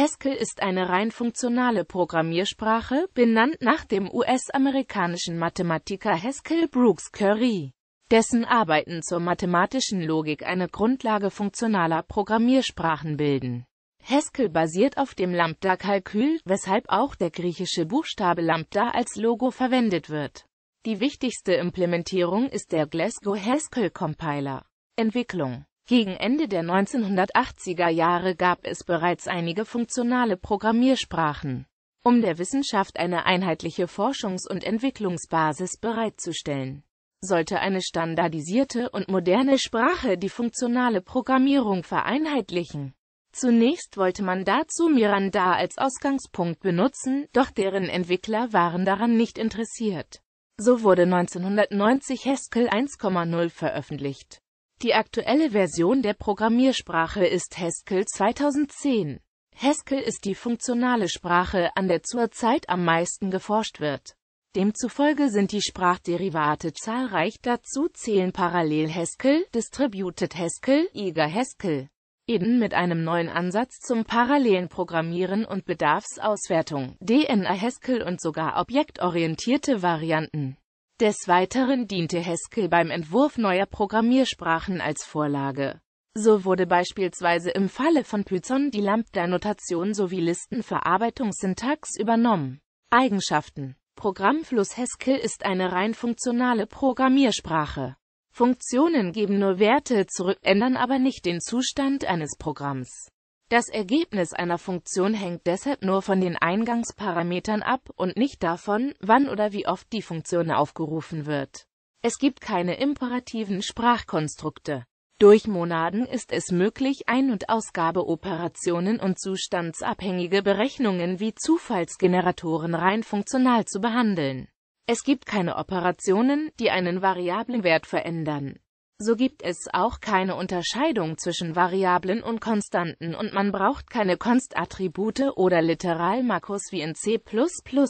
Haskell ist eine rein funktionale Programmiersprache, benannt nach dem US-amerikanischen Mathematiker Haskell Brooks Curry, dessen Arbeiten zur mathematischen Logik eine Grundlage funktionaler Programmiersprachen bilden. Haskell basiert auf dem Lambda-Kalkül, weshalb auch der griechische Buchstabe Lambda als Logo verwendet wird. Die wichtigste Implementierung ist der Glasgow Haskell Compiler. Entwicklung gegen Ende der 1980er Jahre gab es bereits einige funktionale Programmiersprachen. Um der Wissenschaft eine einheitliche Forschungs- und Entwicklungsbasis bereitzustellen, sollte eine standardisierte und moderne Sprache die funktionale Programmierung vereinheitlichen. Zunächst wollte man dazu Miranda als Ausgangspunkt benutzen, doch deren Entwickler waren daran nicht interessiert. So wurde 1990 Haskell 1.0 veröffentlicht. Die aktuelle Version der Programmiersprache ist Haskell 2010. Haskell ist die funktionale Sprache, an der zurzeit am meisten geforscht wird. Demzufolge sind die Sprachderivate zahlreich, dazu zählen Parallel Haskell, Distributed Haskell, Eager Haskell. Eben mit einem neuen Ansatz zum parallelen Programmieren und Bedarfsauswertung, DNA Haskell und sogar objektorientierte Varianten. Des Weiteren diente Haskell beim Entwurf neuer Programmiersprachen als Vorlage. So wurde beispielsweise im Falle von Python die Lambda-Notation sowie Listenverarbeitungssyntax übernommen. Eigenschaften Programmfluss Haskell ist eine rein funktionale Programmiersprache. Funktionen geben nur Werte zurück, ändern aber nicht den Zustand eines Programms. Das Ergebnis einer Funktion hängt deshalb nur von den Eingangsparametern ab und nicht davon, wann oder wie oft die Funktion aufgerufen wird. Es gibt keine imperativen Sprachkonstrukte. Durch Monaden ist es möglich, Ein- und Ausgabeoperationen und zustandsabhängige Berechnungen wie Zufallsgeneratoren rein funktional zu behandeln. Es gibt keine Operationen, die einen variablen Wert verändern. So gibt es auch keine Unterscheidung zwischen Variablen und Konstanten und man braucht keine Konstattribute oder Literalmarkus wie in C++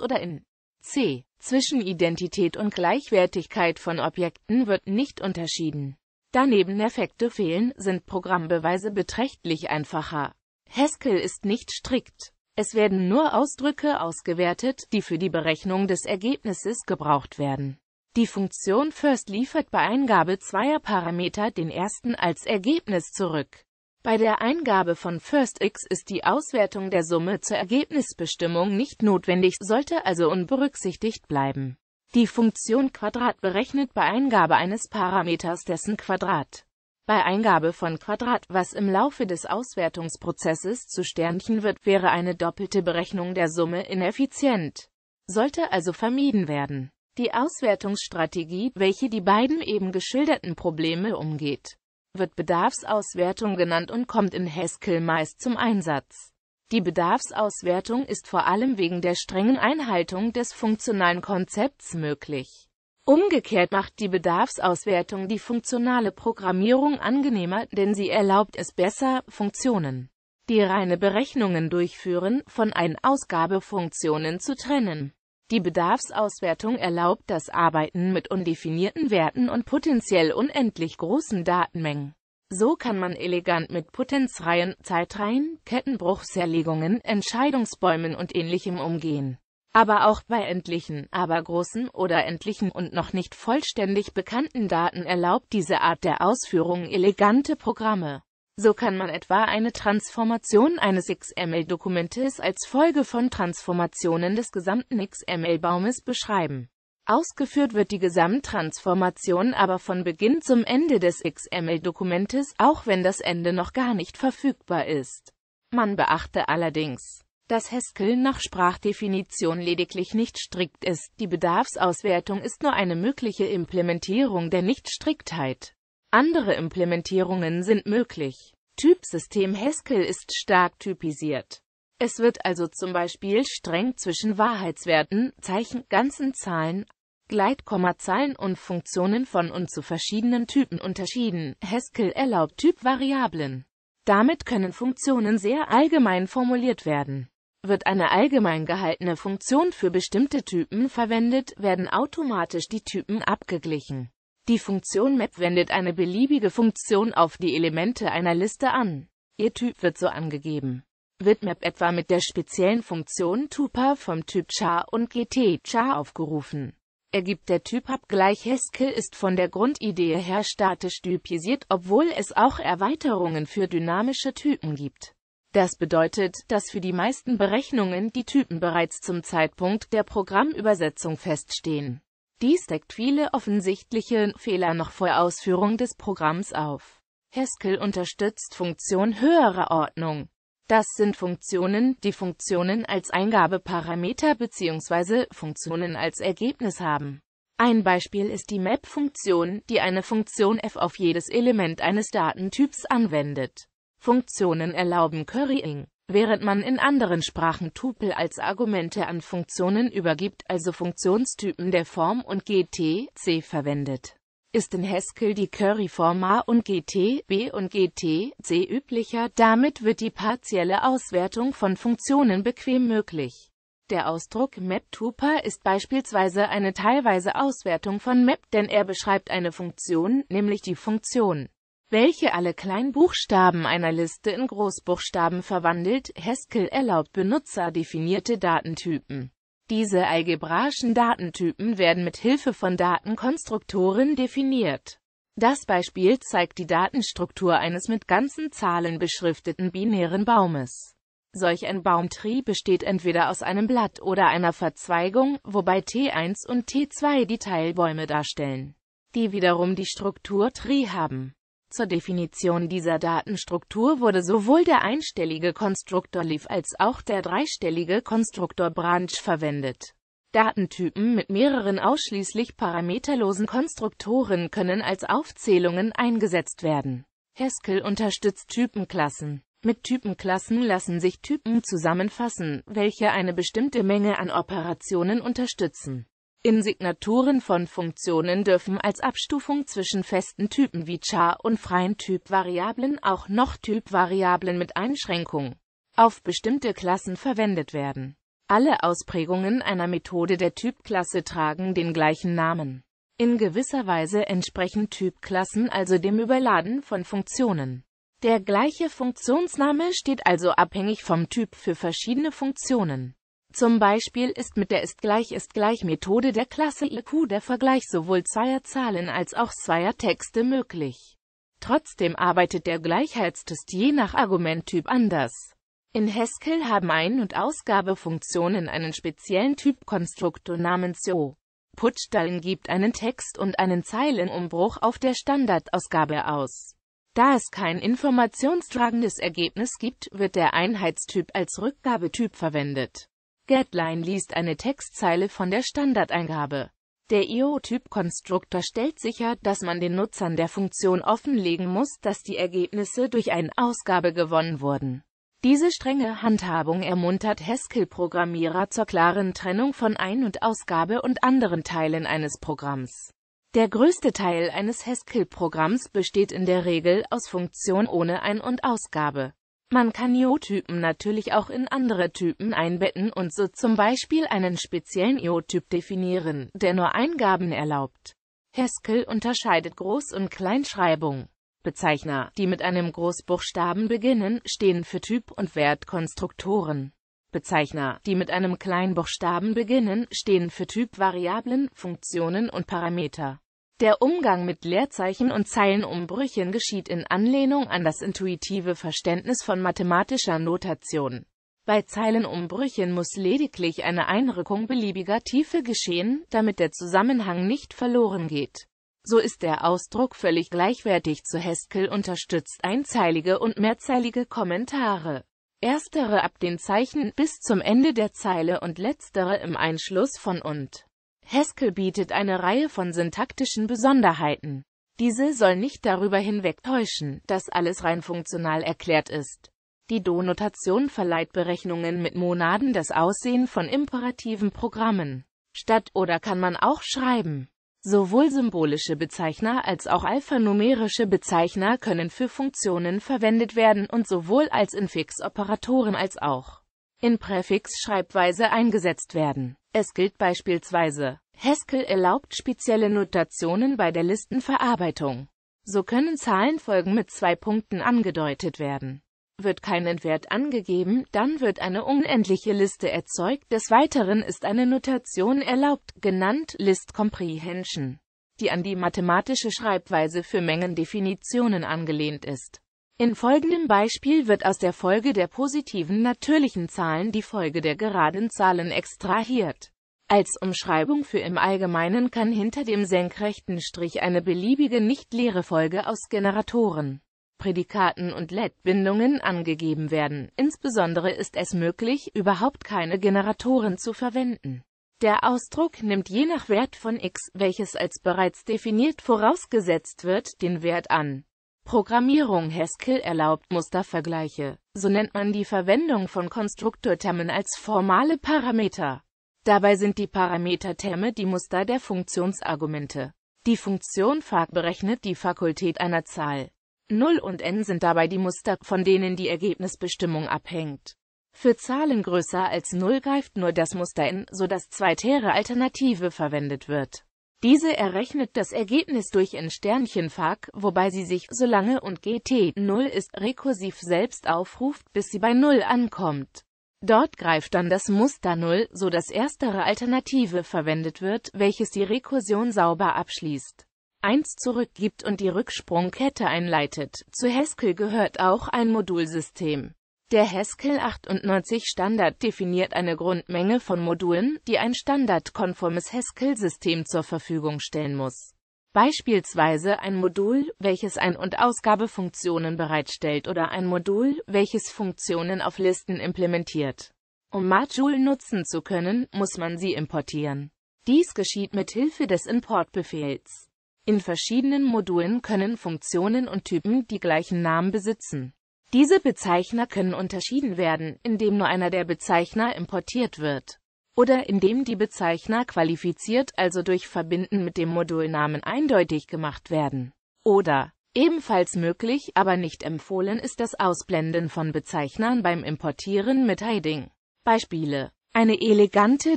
oder in C. Zwischen Identität und Gleichwertigkeit von Objekten wird nicht unterschieden. Da Nebeneffekte fehlen, sind Programmbeweise beträchtlich einfacher. Haskell ist nicht strikt. Es werden nur Ausdrücke ausgewertet, die für die Berechnung des Ergebnisses gebraucht werden. Die Funktion first liefert bei Eingabe zweier Parameter den ersten als Ergebnis zurück. Bei der Eingabe von firstx ist die Auswertung der Summe zur Ergebnisbestimmung nicht notwendig, sollte also unberücksichtigt bleiben. Die Funktion Quadrat berechnet bei Eingabe eines Parameters dessen Quadrat. Bei Eingabe von Quadrat, was im Laufe des Auswertungsprozesses zu Sternchen wird, wäre eine doppelte Berechnung der Summe ineffizient. Sollte also vermieden werden. Die Auswertungsstrategie, welche die beiden eben geschilderten Probleme umgeht, wird Bedarfsauswertung genannt und kommt in Haskell meist zum Einsatz. Die Bedarfsauswertung ist vor allem wegen der strengen Einhaltung des funktionalen Konzepts möglich. Umgekehrt macht die Bedarfsauswertung die funktionale Programmierung angenehmer, denn sie erlaubt es besser, Funktionen, die reine Berechnungen durchführen, von ein Ausgabefunktionen zu trennen. Die Bedarfsauswertung erlaubt das Arbeiten mit undefinierten Werten und potenziell unendlich großen Datenmengen. So kann man elegant mit Potenzreihen, Zeitreihen, Kettenbruchserlegungen, Entscheidungsbäumen und ähnlichem umgehen. Aber auch bei endlichen, aber großen oder endlichen und noch nicht vollständig bekannten Daten erlaubt diese Art der Ausführung elegante Programme. So kann man etwa eine Transformation eines XML-Dokumentes als Folge von Transformationen des gesamten XML-Baumes beschreiben. Ausgeführt wird die Gesamttransformation aber von Beginn zum Ende des XML-Dokumentes, auch wenn das Ende noch gar nicht verfügbar ist. Man beachte allerdings, dass Haskell nach Sprachdefinition lediglich nicht strikt ist. Die Bedarfsauswertung ist nur eine mögliche Implementierung der Nichtstriktheit. Andere Implementierungen sind möglich. Typsystem Haskell ist stark typisiert. Es wird also zum Beispiel streng zwischen Wahrheitswerten, Zeichen, ganzen Zahlen, Gleitkommazahlen und Funktionen von und zu verschiedenen Typen unterschieden. Haskell erlaubt Typvariablen. Damit können Funktionen sehr allgemein formuliert werden. Wird eine allgemein gehaltene Funktion für bestimmte Typen verwendet, werden automatisch die Typen abgeglichen. Die Funktion map wendet eine beliebige Funktion auf die Elemente einer Liste an. Ihr Typ wird so angegeben. Wird map etwa mit der speziellen Funktion tupa vom Typ char und gt char aufgerufen. Ergibt der Typ Abgleich Haskell ist von der Grundidee her statisch typisiert, obwohl es auch Erweiterungen für dynamische Typen gibt. Das bedeutet, dass für die meisten Berechnungen die Typen bereits zum Zeitpunkt der Programmübersetzung feststehen. Dies deckt viele offensichtliche Fehler noch vor Ausführung des Programms auf. Haskell unterstützt Funktionen höherer Ordnung. Das sind Funktionen, die Funktionen als Eingabeparameter bzw. Funktionen als Ergebnis haben. Ein Beispiel ist die Map-Funktion, die eine Funktion f auf jedes Element eines Datentyps anwendet. Funktionen erlauben Currying während man in anderen Sprachen Tupel als Argumente an Funktionen übergibt, also Funktionstypen der Form und gt, c verwendet. Ist in Haskell die Curry-Form a und gt, b und gt, c üblicher, damit wird die partielle Auswertung von Funktionen bequem möglich. Der Ausdruck MapTuper ist beispielsweise eine teilweise Auswertung von map, denn er beschreibt eine Funktion, nämlich die Funktion welche alle Kleinbuchstaben einer Liste in Großbuchstaben verwandelt. Haskell erlaubt benutzerdefinierte Datentypen. Diese algebraischen Datentypen werden mit Hilfe von Datenkonstruktoren definiert. Das Beispiel zeigt die Datenstruktur eines mit ganzen Zahlen beschrifteten binären Baumes. Solch ein Baumtree besteht entweder aus einem Blatt oder einer Verzweigung, wobei T1 und T2 die Teilbäume darstellen, die wiederum die Struktur Tree haben. Zur Definition dieser Datenstruktur wurde sowohl der einstellige Konstruktor Leaf als auch der dreistellige Konstruktor Branch verwendet. Datentypen mit mehreren ausschließlich parameterlosen Konstruktoren können als Aufzählungen eingesetzt werden. Haskell unterstützt Typenklassen. Mit Typenklassen lassen sich Typen zusammenfassen, welche eine bestimmte Menge an Operationen unterstützen. In Signaturen von Funktionen dürfen als Abstufung zwischen festen Typen wie Char und freien Typvariablen auch noch Typvariablen mit Einschränkung auf bestimmte Klassen verwendet werden. Alle Ausprägungen einer Methode der Typklasse tragen den gleichen Namen. In gewisser Weise entsprechen Typklassen also dem Überladen von Funktionen. Der gleiche Funktionsname steht also abhängig vom Typ für verschiedene Funktionen. Zum Beispiel ist mit der Ist-gleich-Ist-gleich-Methode der Klasse LQ der Vergleich sowohl zweier Zahlen als auch zweier Texte möglich. Trotzdem arbeitet der Gleichheitstest je nach Argumenttyp anders. In Haskell haben Ein- und Ausgabefunktionen einen speziellen Typkonstruktor namens Jo. Putstallen gibt einen Text und einen Zeilenumbruch auf der Standardausgabe aus. Da es kein informationstragendes Ergebnis gibt, wird der Einheitstyp als Rückgabetyp verwendet. Deadline liest eine Textzeile von der Standardeingabe. Der IO-Typ-Konstruktor stellt sicher, dass man den Nutzern der Funktion offenlegen muss, dass die Ergebnisse durch eine Ausgabe gewonnen wurden. Diese strenge Handhabung ermuntert Haskell-Programmierer zur klaren Trennung von Ein- und Ausgabe und anderen Teilen eines Programms. Der größte Teil eines Haskell-Programms besteht in der Regel aus Funktion ohne Ein- und Ausgabe. Man kann Iodtypen natürlich auch in andere Typen einbetten und so zum Beispiel einen speziellen Iodtyp definieren, der nur Eingaben erlaubt. Haskell unterscheidet Groß- und Kleinschreibung. Bezeichner, die mit einem Großbuchstaben beginnen, stehen für Typ- und Wertkonstruktoren. Bezeichner, die mit einem Kleinbuchstaben beginnen, stehen für Typvariablen, Funktionen und Parameter. Der Umgang mit Leerzeichen und Zeilenumbrüchen geschieht in Anlehnung an das intuitive Verständnis von mathematischer Notation. Bei Zeilenumbrüchen muss lediglich eine Einrückung beliebiger Tiefe geschehen, damit der Zusammenhang nicht verloren geht. So ist der Ausdruck völlig gleichwertig zu Haskell unterstützt einzeilige und mehrzeilige Kommentare. Erstere ab den Zeichen bis zum Ende der Zeile und letztere im Einschluss von und. Haskell bietet eine Reihe von syntaktischen Besonderheiten. Diese soll nicht darüber hinwegtäuschen, dass alles rein funktional erklärt ist. Die Do-Notation verleiht Berechnungen mit Monaden das Aussehen von imperativen Programmen. Statt oder kann man auch schreiben. Sowohl symbolische Bezeichner als auch alphanumerische Bezeichner können für Funktionen verwendet werden und sowohl als Infix-Operatoren als auch in Präfix-Schreibweise eingesetzt werden. Es gilt beispielsweise Haskell erlaubt spezielle Notationen bei der Listenverarbeitung. So können Zahlenfolgen mit zwei Punkten angedeutet werden. Wird kein Entwert angegeben, dann wird eine unendliche Liste erzeugt. Des Weiteren ist eine Notation erlaubt, genannt List Comprehension, die an die mathematische Schreibweise für Mengendefinitionen angelehnt ist. In folgendem Beispiel wird aus der Folge der positiven natürlichen Zahlen die Folge der geraden Zahlen extrahiert. Als Umschreibung für im Allgemeinen kann hinter dem senkrechten Strich eine beliebige nicht-leere Folge aus Generatoren, Prädikaten und LED-Bindungen angegeben werden. Insbesondere ist es möglich, überhaupt keine Generatoren zu verwenden. Der Ausdruck nimmt je nach Wert von x, welches als bereits definiert vorausgesetzt wird, den Wert an. Programmierung Haskell erlaubt Mustervergleiche. So nennt man die Verwendung von Konstruktortermen als formale Parameter. Dabei sind die Parameter Terme die Muster der Funktionsargumente. Die Funktion fag berechnet die Fakultät einer Zahl. 0 und n sind dabei die Muster, von denen die Ergebnisbestimmung abhängt. Für Zahlen größer als 0 greift nur das Muster n, sodass zweitere Alternative verwendet wird. Diese errechnet das Ergebnis durch n FAG, wobei sie sich, solange und gt 0 ist, rekursiv selbst aufruft, bis sie bei 0 ankommt. Dort greift dann das Muster 0, so dass erstere Alternative verwendet wird, welches die Rekursion sauber abschließt. 1 zurückgibt und die Rücksprungkette einleitet. Zu Haskell gehört auch ein Modulsystem. Der Haskell 98 Standard definiert eine Grundmenge von Modulen, die ein standardkonformes Haskell-System zur Verfügung stellen muss Beispielsweise ein Modul, welches Ein- und Ausgabefunktionen bereitstellt oder ein Modul, welches Funktionen auf Listen implementiert. Um Module nutzen zu können, muss man sie importieren. Dies geschieht mit Hilfe des Import-Befehls. In verschiedenen Modulen können Funktionen und Typen die gleichen Namen besitzen. Diese Bezeichner können unterschieden werden, indem nur einer der Bezeichner importiert wird oder indem die Bezeichner qualifiziert, also durch Verbinden mit dem Modulnamen eindeutig gemacht werden. Oder Ebenfalls möglich, aber nicht empfohlen ist das Ausblenden von Bezeichnern beim Importieren mit Heiding. Beispiele Eine elegante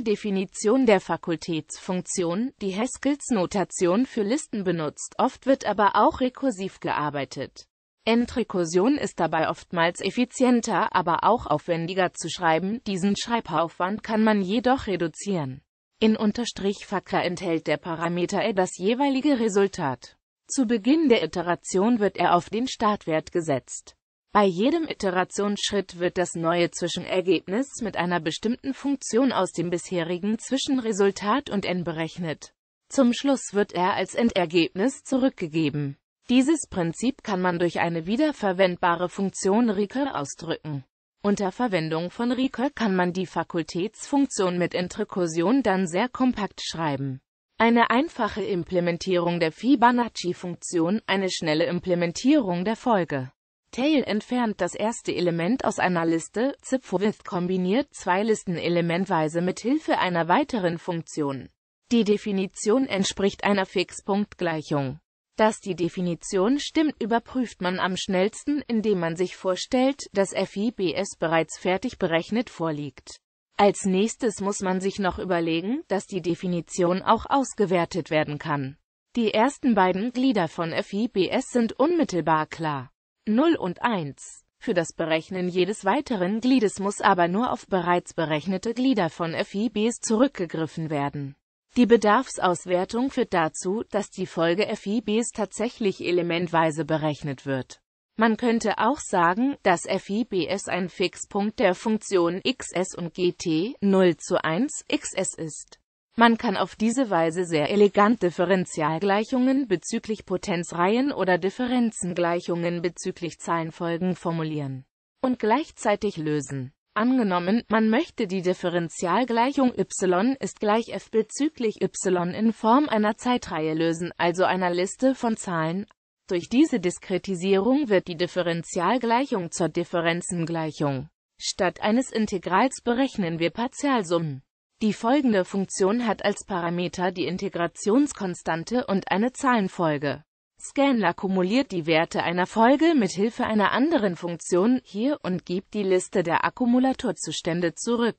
Definition der Fakultätsfunktion, die Haskells Notation für Listen benutzt, oft wird aber auch rekursiv gearbeitet. Entrekursion ist dabei oftmals effizienter, aber auch aufwendiger zu schreiben, diesen Schreibaufwand kann man jedoch reduzieren. In Unterstrich-Faktor enthält der Parameter e das jeweilige Resultat. Zu Beginn der Iteration wird er auf den Startwert gesetzt. Bei jedem Iterationsschritt wird das neue Zwischenergebnis mit einer bestimmten Funktion aus dem bisherigen Zwischenresultat und n berechnet. Zum Schluss wird er als Endergebnis zurückgegeben. Dieses Prinzip kann man durch eine wiederverwendbare Funktion Ricoeur ausdrücken. Unter Verwendung von Ricoeur kann man die Fakultätsfunktion mit Intrekursion dann sehr kompakt schreiben. Eine einfache Implementierung der Fibonacci-Funktion, eine schnelle Implementierung der Folge. Tail entfernt das erste Element aus einer Liste, zipfowith kombiniert zwei Listen elementweise mit Hilfe einer weiteren Funktion. Die Definition entspricht einer Fixpunktgleichung. Dass die Definition stimmt, überprüft man am schnellsten, indem man sich vorstellt, dass FIBS bereits fertig berechnet vorliegt. Als nächstes muss man sich noch überlegen, dass die Definition auch ausgewertet werden kann. Die ersten beiden Glieder von FIBS sind unmittelbar klar. 0 und 1. Für das Berechnen jedes weiteren Gliedes muss aber nur auf bereits berechnete Glieder von FIBs zurückgegriffen werden. Die Bedarfsauswertung führt dazu, dass die Folge FIBs tatsächlich elementweise berechnet wird. Man könnte auch sagen, dass FIBS ein Fixpunkt der Funktion xs und gt 0 zu 1 xs ist. Man kann auf diese Weise sehr elegant Differentialgleichungen bezüglich Potenzreihen oder Differenzengleichungen bezüglich Zahlenfolgen formulieren und gleichzeitig lösen. Angenommen, man möchte die Differentialgleichung y ist gleich f bezüglich y in Form einer Zeitreihe lösen, also einer Liste von Zahlen. Durch diese Diskretisierung wird die Differentialgleichung zur Differenzengleichung. Statt eines Integrals berechnen wir Partialsummen. Die folgende Funktion hat als Parameter die Integrationskonstante und eine Zahlenfolge. Scanler kumuliert die Werte einer Folge mit Hilfe einer anderen Funktion hier und gibt die Liste der Akkumulatorzustände zurück.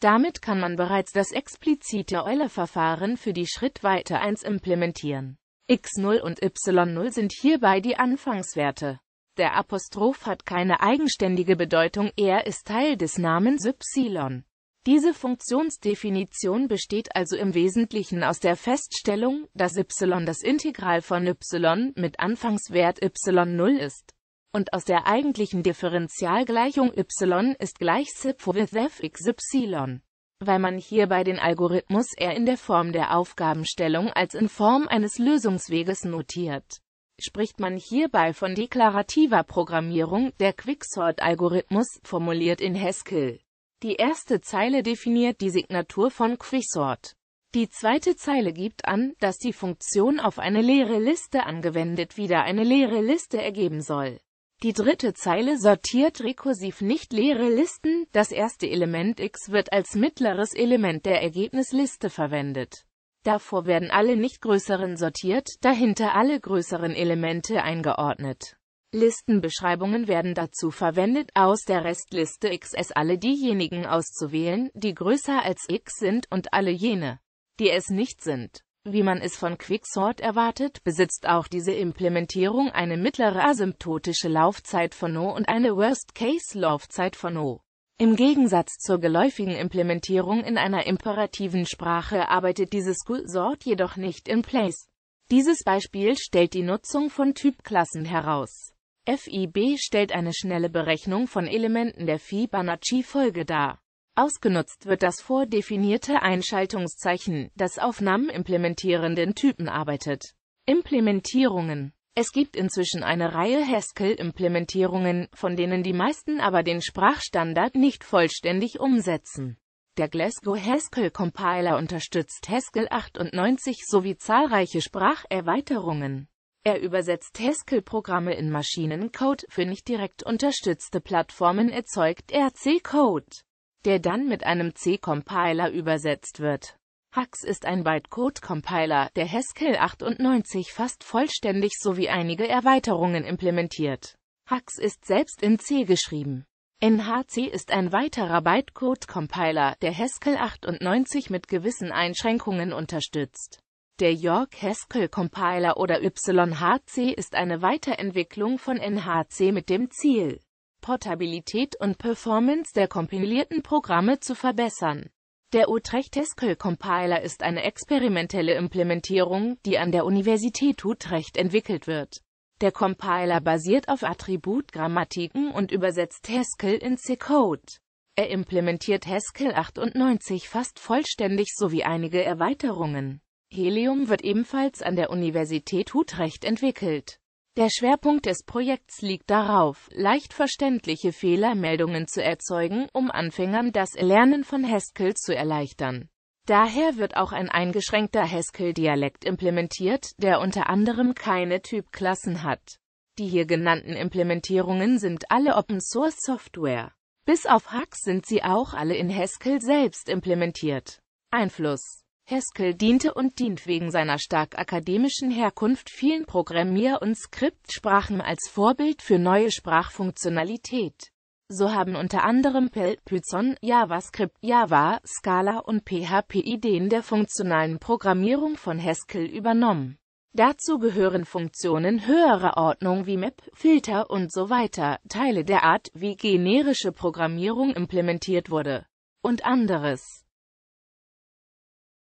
Damit kann man bereits das explizite Euler-Verfahren für die Schrittweite 1 implementieren. x0 und y0 sind hierbei die Anfangswerte. Der Apostroph hat keine eigenständige Bedeutung, er ist Teil des Namens y. Diese Funktionsdefinition besteht also im Wesentlichen aus der Feststellung, dass y das Integral von y mit Anfangswert y0 ist und aus der eigentlichen Differentialgleichung y ist gleich sip with f x y. Weil man hierbei den Algorithmus eher in der Form der Aufgabenstellung als in Form eines Lösungsweges notiert, spricht man hierbei von deklarativer Programmierung, der Quicksort-Algorithmus, formuliert in Haskell die erste Zeile definiert die Signatur von Quisort. Die zweite Zeile gibt an, dass die Funktion auf eine leere Liste angewendet wieder eine leere Liste ergeben soll. Die dritte Zeile sortiert rekursiv nicht leere Listen, das erste Element x wird als mittleres Element der Ergebnisliste verwendet. Davor werden alle nicht größeren sortiert, dahinter alle größeren Elemente eingeordnet. Listenbeschreibungen werden dazu verwendet, aus der Restliste XS alle diejenigen auszuwählen, die größer als X sind und alle jene, die es nicht sind. Wie man es von Quicksort erwartet, besitzt auch diese Implementierung eine mittlere asymptotische Laufzeit von O und eine Worst-Case-Laufzeit von O. Im Gegensatz zur geläufigen Implementierung in einer imperativen Sprache arbeitet dieses Quicksort jedoch nicht in Place. Dieses Beispiel stellt die Nutzung von Typklassen heraus. FIB stellt eine schnelle Berechnung von Elementen der Fibonacci-Folge dar. Ausgenutzt wird das vordefinierte Einschaltungszeichen, das auf Namen implementierenden Typen arbeitet. Implementierungen Es gibt inzwischen eine Reihe Haskell-Implementierungen, von denen die meisten aber den Sprachstandard nicht vollständig umsetzen. Der Glasgow Haskell Compiler unterstützt Haskell 98 sowie zahlreiche Spracherweiterungen. Er übersetzt Haskell-Programme in Maschinencode, für nicht direkt unterstützte Plattformen erzeugt er C-Code, der dann mit einem C-Compiler übersetzt wird. Hux ist ein Bytecode-Compiler, der Haskell 98 fast vollständig sowie einige Erweiterungen implementiert. Hux ist selbst in C geschrieben. NHC ist ein weiterer Bytecode-Compiler, der Haskell 98 mit gewissen Einschränkungen unterstützt. Der York Haskell Compiler oder YHC ist eine Weiterentwicklung von NHC mit dem Ziel, Portabilität und Performance der kompilierten Programme zu verbessern. Der Utrecht Haskell Compiler ist eine experimentelle Implementierung, die an der Universität Utrecht entwickelt wird. Der Compiler basiert auf Attributgrammatiken und übersetzt Haskell in C-Code. Er implementiert Haskell 98 fast vollständig sowie einige Erweiterungen. Helium wird ebenfalls an der Universität Utrecht entwickelt. Der Schwerpunkt des Projekts liegt darauf, leicht verständliche Fehlermeldungen zu erzeugen, um Anfängern das Erlernen von Haskell zu erleichtern. Daher wird auch ein eingeschränkter Haskell-Dialekt implementiert, der unter anderem keine Typklassen hat. Die hier genannten Implementierungen sind alle Open-Source-Software. Bis auf Hacks sind sie auch alle in Haskell selbst implementiert. Einfluss Haskell diente und dient wegen seiner stark akademischen Herkunft vielen Programmier- und Skriptsprachen als Vorbild für neue Sprachfunktionalität. So haben unter anderem Perl, Python, JavaScript, Java, Scala und PHP Ideen der funktionalen Programmierung von Haskell übernommen. Dazu gehören Funktionen höherer Ordnung wie Map, Filter und so weiter, Teile der Art, wie generische Programmierung implementiert wurde und anderes.